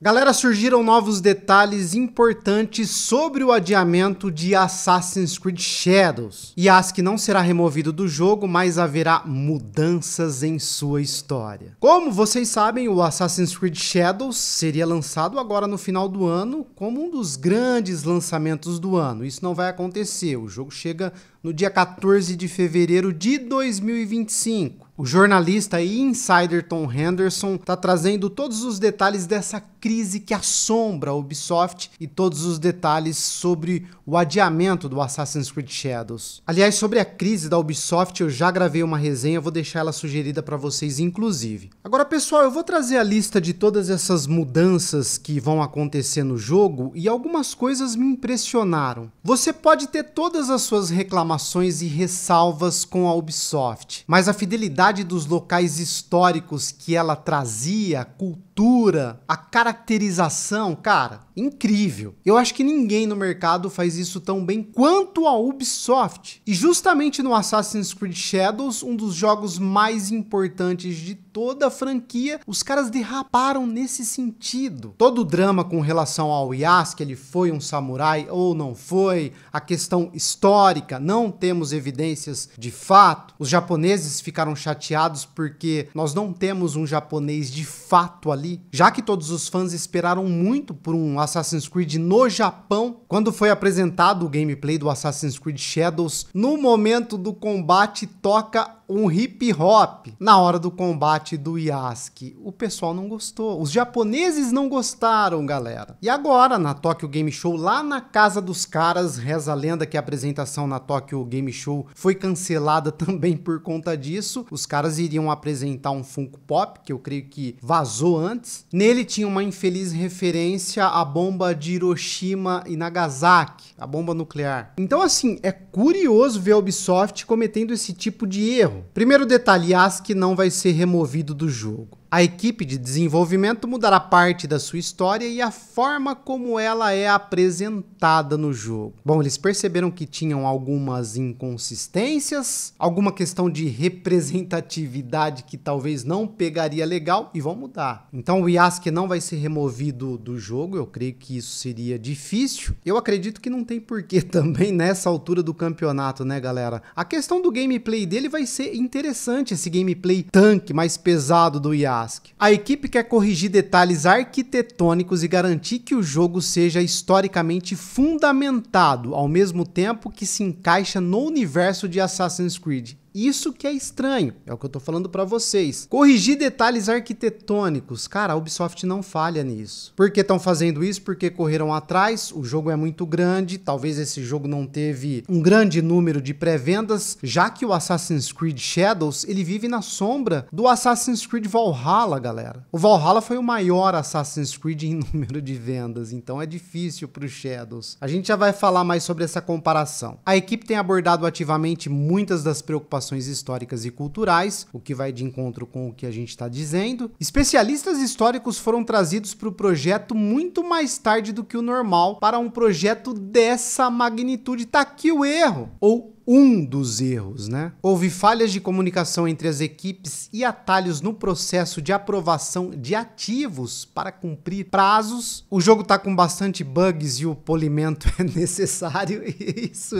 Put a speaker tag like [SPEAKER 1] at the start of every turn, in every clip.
[SPEAKER 1] Galera, surgiram novos detalhes importantes sobre o adiamento de Assassin's Creed Shadows. que não será removido do jogo, mas haverá mudanças em sua história. Como vocês sabem, o Assassin's Creed Shadows seria lançado agora no final do ano como um dos grandes lançamentos do ano. Isso não vai acontecer, o jogo chega no dia 14 de fevereiro de 2025. O jornalista e insider Tom Henderson está trazendo todos os detalhes dessa crise que assombra a Ubisoft e todos os detalhes sobre o adiamento do Assassin's Creed Shadows. Aliás, sobre a crise da Ubisoft, eu já gravei uma resenha, vou deixar ela sugerida para vocês inclusive. Agora, pessoal, eu vou trazer a lista de todas essas mudanças que vão acontecer no jogo e algumas coisas me impressionaram. Você pode ter todas as suas reclamações e ressalvas com a Ubisoft, mas a fidelidade qualidade dos locais históricos que ela trazia, a cultura, estrutura, a caracterização, cara, incrível. Eu acho que ninguém no mercado faz isso tão bem quanto a Ubisoft. E justamente no Assassin's Creed Shadows, um dos jogos mais importantes de toda a franquia, os caras derraparam nesse sentido. Todo o drama com relação ao Yas, que ele foi um samurai ou não foi, a questão histórica, não temos evidências de fato. Os japoneses ficaram chateados porque nós não temos um japonês de fato ali ali, já que todos os fãs esperaram muito por um Assassin's Creed no Japão, quando foi apresentado o gameplay do Assassin's Creed Shadows, no momento do combate toca um hip hop na hora do combate do Yasuke. O pessoal não gostou. Os japoneses não gostaram, galera. E agora, na Tokyo Game Show, lá na casa dos caras, reza a lenda que a apresentação na Tokyo Game Show foi cancelada também por conta disso. Os caras iriam apresentar um Funko Pop, que eu creio que vazou antes antes. Nele tinha uma infeliz referência à bomba de Hiroshima e Nagasaki, a bomba nuclear. Então, assim, é curioso ver a Ubisoft cometendo esse tipo de erro. Primeiro detalhe, que não vai ser removido do jogo. A equipe de desenvolvimento mudará parte da sua história e a forma como ela é apresentada no jogo. Bom, eles perceberam que tinham algumas inconsistências, alguma questão de representatividade que talvez não pegaria legal e vão mudar. Então o Yasuke não vai ser removido do jogo, eu creio que isso seria difícil. Eu acredito que não tem porquê também nessa altura do campeonato, né, galera? A questão do gameplay dele vai ser interessante, esse gameplay tanque mais pesado do Yasuke. A equipe quer corrigir detalhes arquitetônicos e garantir que o jogo seja historicamente fundamentado, ao mesmo tempo que se encaixa no universo de Assassin's Creed. Isso que é estranho, é o que eu tô falando para vocês. Corrigir detalhes arquitetônicos. Cara, a Ubisoft não falha nisso. Por que estão fazendo isso? Porque correram atrás, o jogo é muito grande, talvez esse jogo não teve um grande número de pré-vendas, já que o Assassin's Creed Shadows, ele vive na sombra do Assassin's Creed Valhalla, galera. O Valhalla foi o maior Assassin's Creed em número de vendas, então é difícil pro Shadows. A gente já vai falar mais sobre essa comparação. A equipe tem abordado ativamente muitas das preocupações relações históricas e culturais, o que vai de encontro com o que a gente está dizendo. Especialistas históricos foram trazidos para o projeto muito mais tarde do que o normal para um projeto dessa magnitude. Tá aqui o erro, ou um dos erros, né? Houve falhas de comunicação entre as equipes e atalhos no processo de aprovação de ativos para cumprir prazos. O jogo tá com bastante bugs e o polimento é necessário. isso,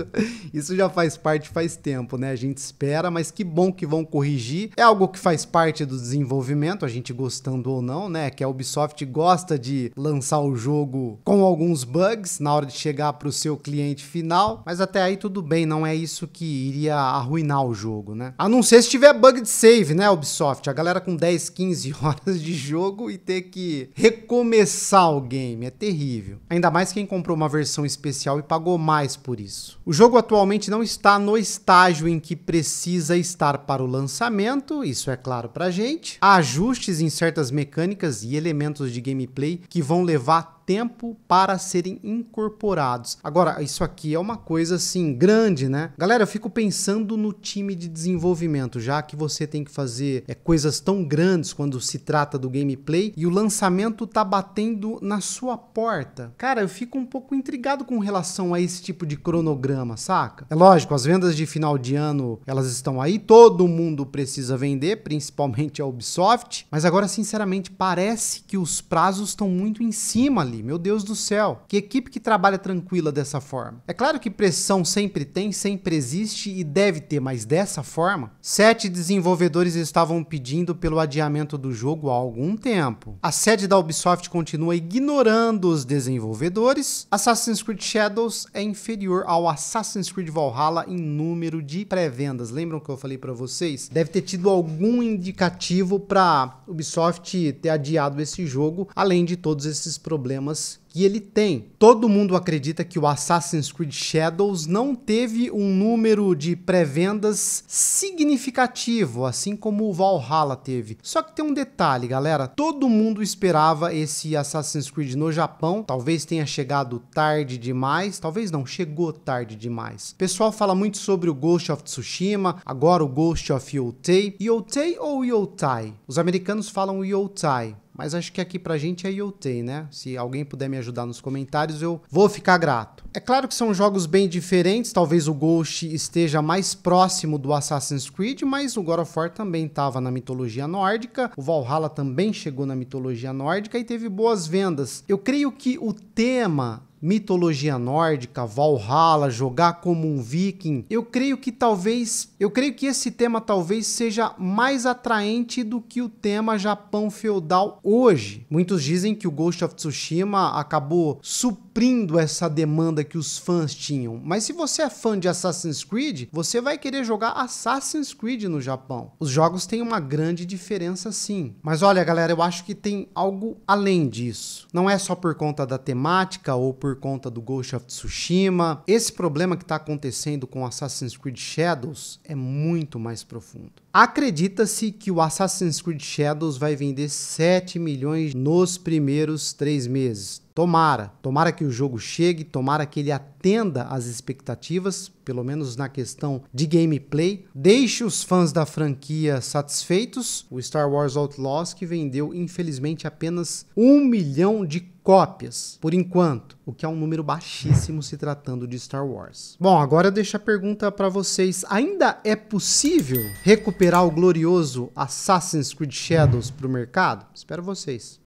[SPEAKER 1] isso já faz parte faz tempo, né? A gente espera, mas que bom que vão corrigir. É algo que faz parte do desenvolvimento, a gente gostando ou não, né? Que a Ubisoft gosta de lançar o jogo com alguns bugs na hora de chegar para o seu cliente final, mas até aí tudo bem, não é isso isso que iria arruinar o jogo, né? A não ser se tiver bug de save, né, Ubisoft? A galera com 10, 15 horas de jogo e ter que recomeçar o game. É terrível. Ainda mais quem comprou uma versão especial e pagou mais por isso. O jogo atualmente não está no estágio em que precisa estar para o lançamento, isso é claro pra gente. Há ajustes em certas mecânicas e elementos de gameplay que vão levar tempo para serem incorporados. Agora, isso aqui é uma coisa assim grande, né? Galera, eu fico pensando no time de desenvolvimento, já que você tem que fazer é, coisas tão grandes quando se trata do gameplay e o lançamento tá batendo na sua porta. Cara, eu fico um pouco intrigado com relação a esse tipo de cronograma, saca? É lógico, as vendas de final de ano, elas estão aí, todo mundo precisa vender, principalmente a Ubisoft, mas agora sinceramente parece que os prazos estão muito em cima ali ali. Meu Deus do céu, que equipe que trabalha tranquila dessa forma. É claro que pressão sempre tem, sempre existe e deve ter, mas dessa forma, sete desenvolvedores estavam pedindo pelo adiamento do jogo há algum tempo. A sede da Ubisoft continua ignorando os desenvolvedores. Assassin's Creed Shadows é inferior ao Assassin's Creed Valhalla em número de pré-vendas. Lembram que eu falei para vocês? Deve ter tido algum indicativo para Ubisoft ter adiado esse jogo, além de todos esses problemas problemas que ele tem. Todo mundo acredita que o Assassin's Creed Shadows não teve um número de pré-vendas significativo, assim como o Valhalla teve. Só que tem um detalhe, galera, todo mundo esperava esse Assassin's Creed no Japão, talvez tenha chegado tarde demais, talvez não, chegou tarde demais. O pessoal fala muito sobre o Ghost of Tsushima, agora o Ghost of Yotei. Yotei ou Yotai? Os americanos falam Yotai. Mas acho que aqui pra gente é Yotei, né? Se alguém puder me ajudar nos comentários, eu vou ficar grato. É claro que são jogos bem diferentes, talvez o Ghost esteja mais próximo do Assassin's Creed, mas o God of War também estava na mitologia nórdica, o Valhalla também chegou na mitologia nórdica e teve boas vendas. Eu creio que o tema mitologia nórdica, Valhalla, jogar como um viking. Eu creio que talvez, eu creio que esse tema talvez seja mais atraente do que o tema Japão feudal hoje. Muitos dizem que o Ghost of Tsushima acabou suportando suprindo essa demanda que os fãs tinham. Mas se você é fã de Assassin's Creed, você vai querer jogar Assassin's Creed no Japão. Os jogos têm uma grande diferença sim. Mas olha, galera, eu acho que tem algo além disso. Não é só por conta da temática ou por conta do Ghost of Tsushima. Esse problema que está acontecendo com Assassin's Creed Shadows é muito mais profundo. Acredita-se que o Assassin's Creed Shadows vai vender 7 milhões nos primeiros 3 meses. Tomara, tomara que o jogo chegue, tomara que ele atenda às expectativas, pelo menos na questão de gameplay. Deixe os fãs da franquia satisfeitos. O Star Wars Outlaws que vendeu infelizmente apenas 1 milhão de cópias, por enquanto, o que é um número baixíssimo se tratando de Star Wars. Bom, agora deixa a pergunta para vocês: ainda é possível recuperar o glorioso Assassin's Creed Shadows para o mercado? Espero vocês.